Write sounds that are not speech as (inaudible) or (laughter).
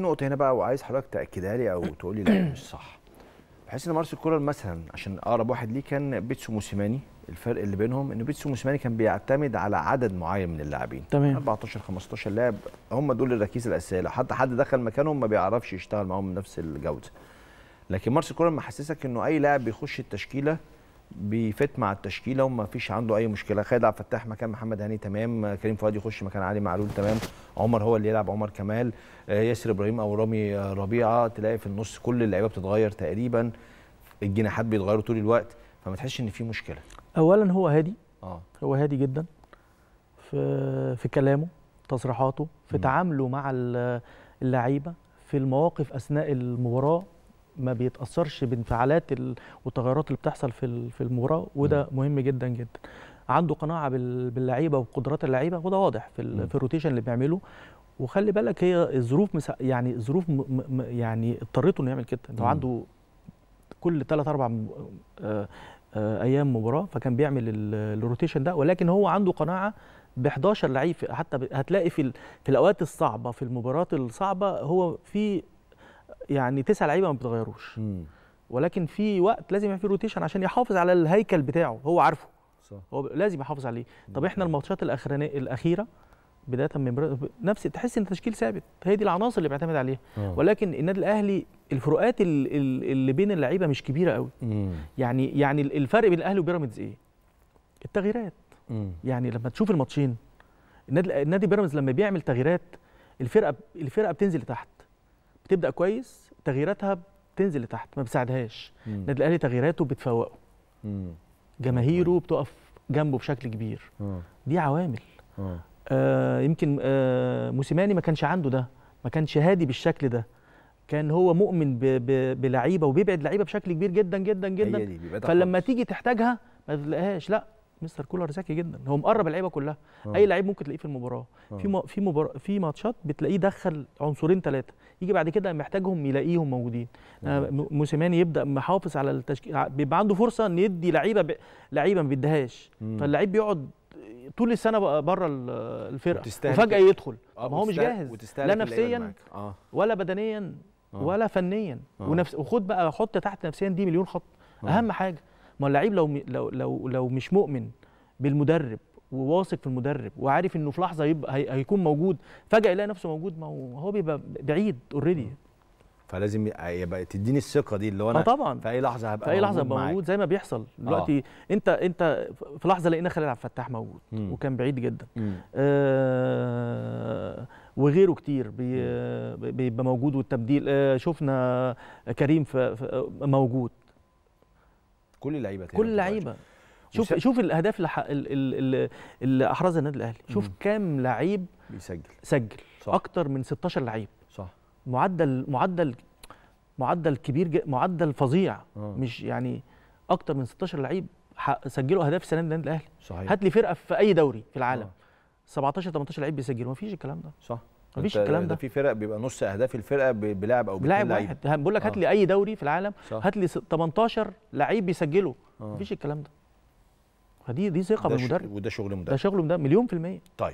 نقطة هنا بقى وعايز حضرتك تأكدها لي أو (clears throat) تقول لي لا مش صح. بحيث ان مارسيل كولر مثلا عشان اقرب واحد ليه كان بيتسو موسيماني الفرق اللي بينهم ان بيتسو موسيماني كان بيعتمد على عدد معين من اللاعبين تمام 14 15 لاعب هم دول الركيزه الاساسيه لو حتى حد دخل مكانهم ما بيعرفش يشتغل معاهم بنفس الجوده لكن مارسيل كولر محسسك انه اي لاعب بيخش التشكيله بيفت مع التشكيله وما فيش عنده اي مشكله خالد عبد الفتاح مكان محمد هاني تمام كريم فؤاد يخش مكان علي معلول تمام عمر هو اللي يلعب عمر كمال آه، ياسر ابراهيم او رامي آه، ربيعه تلاقي في النص كل اللعيبه بتتغير تقريبا الجناحات بيتغيروا طول الوقت فما تحسش ان في مشكله اولا هو هادي اه هو هادي جدا في في كلامه تصريحاته في تعامله مع اللعيبه في المواقف اثناء المباراه ما بيتاثرش بانفعالات والتغيرات اللي بتحصل في في المباراه وده مهم جدا جدا عنده قناعه باللعيبه وقدرات اللعيبه وده واضح في, في الروتيشن اللي بيعمله وخلي بالك هي الظروف يعني الظروف يعني اضطرته انه يعمل كده لو عنده كل 3 4 آه، آه، ايام مباراه فكان بيعمل الروتيشن ده ولكن هو عنده قناعه ب 11 لعيب حتى هتلاقي في في الاوقات الصعبه في المباريات الصعبه هو في يعني تسع لعيبه ما بتغيروش ولكن في وقت لازم يعمل فيه روتيشن عشان يحافظ على الهيكل بتاعه هو عارفه صح. هو لازم يحافظ عليه طب احنا الماتشات الاخرانيه الاخيره بدايه من نفس تحس ان التشكيل ثابت هي دي العناصر اللي بيعتمد عليها أوه. ولكن النادي الاهلي الفروقات اللي بين اللعيبه مش كبيره قوي مم. يعني يعني الفرق بين الاهلي وبيراميدز ايه التغييرات مم. يعني لما تشوف الماتشين النادي النادي بيراميدز لما بيعمل تغييرات الفرقه الفرقه بتنزل لتحت بتبدا كويس تغييراتها بتنزل لتحت ما بتساعدهاش النادي الاهلي تغييراته بتفوقه جماهيره بتقف جنبه بشكل كبير مم. دي عوامل آه يمكن آه موسيماني ما كانش عنده ده ما كانش هادي بالشكل ده كان هو مؤمن بلعيبه وبيبعد لعيبه بشكل كبير جدا جدا جدا فلما تيجي تحتاجها ما تلاقيهاش لا مستر كولر ذكي جدا هو مقرب اللعيبه كلها أوه. اي لعيب ممكن تلاقيه في المباراه أوه. في في مباراه في ماتشات بتلاقيه دخل عنصرين ثلاثه يجي بعد كده محتاجهم يلاقيهم موجودين آه، آه. موسيماني يبدا محافظ على التشكيل بيبقى عنده فرصه ان يدي لعيبه ب... لعيبه ما بيديهاش فاللعيب بيقعد طول السنه بقى بره الفرقه وفجاه يدخل آه، ما هو مش جاهز لا نفسيا ولا بدنيا ولا فنيا ونفس وخد بقى حط تحت نفسيا دي مليون خط اهم حاجه اللعيب لو لو لو لو مش مؤمن بالمدرب وواثق في المدرب وعارف انه في لحظه يبقى هيكون موجود فجاه يلاقي نفسه موجود ما هو هو بيبقى بعيد اوريدي فلازم يبقى تديني الثقه دي اللي هو انا آه طبعا في اي لحظه هبقى في اي لحظه هبقى موجود زي ما بيحصل آه. دلوقتي آه. انت انت في لحظه لقينا خالد عبد الفتاح موجود م. وكان بعيد جدا آه وغيره كتير بيبقى موجود والتبديل آه شفنا كريم موجود كل اللعيبه كل اللعيبه شوف وس... شوف الاهداف اللي, ح... اللي, اللي احرزها النادي الاهلي شوف كام لعيب بيسجل سجل صح. اكتر من 16 لعيب صح معدل معدل معدل كبير ج... معدل فظيع آه. مش يعني اكتر من 16 لعيب سجلوا اهداف السنه دي النادي الاهلي هات لي فرقه في اي دوري في العالم أوه. 17 18 لعيب بيسجلوا مفيش الكلام ده صح مفيش الكلام ده في فرق بيبقى نص اهداف الفرقه بلاعب او بلاعب واحد بقول لك هات آه. لي اي دوري في العالم هات لي 18 لعيب بيسجلوا آه. مفيش الكلام ده فدي دي ثقه بالمدرب وده شغل مدرب ده شغل مدرب مليون في الميه طيب